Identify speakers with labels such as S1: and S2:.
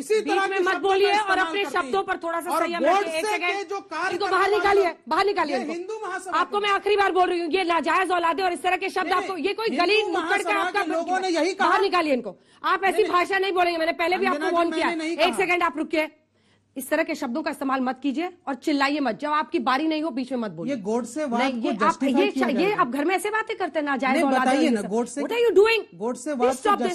S1: इसी तरह में मत बोलिए और अपने शब्दों पर थोड़ा सा संयम जो बाहर निकालिए
S2: बाहर निकालिए हिंदू महासभा आपको मैं आखिरी बार बोल रही हूँ ये नाजायज औलादे और इस तरह के शब्द आपको ये कोई गली मुकड़ का आपका लोगों ने यही बाहर निकालिए इनको आप ऐसी भाषा नहीं बोलेंगे मैंने पहले भी आपको फोन किया एक सेकंड आप रुकिए इस तरह के शब्दों का इस्तेमाल मत कीजिए और चिल्लाइए मत जब आपकी बारी नहीं हो बीच में मत बोलिए गोड से वाद को आप ये, अच्छा, ये आप घर में ऐसे बातें करते हैं ना जाए बताइए ना गोड से व्हाट आर
S3: यू डूइंग गोड से वाद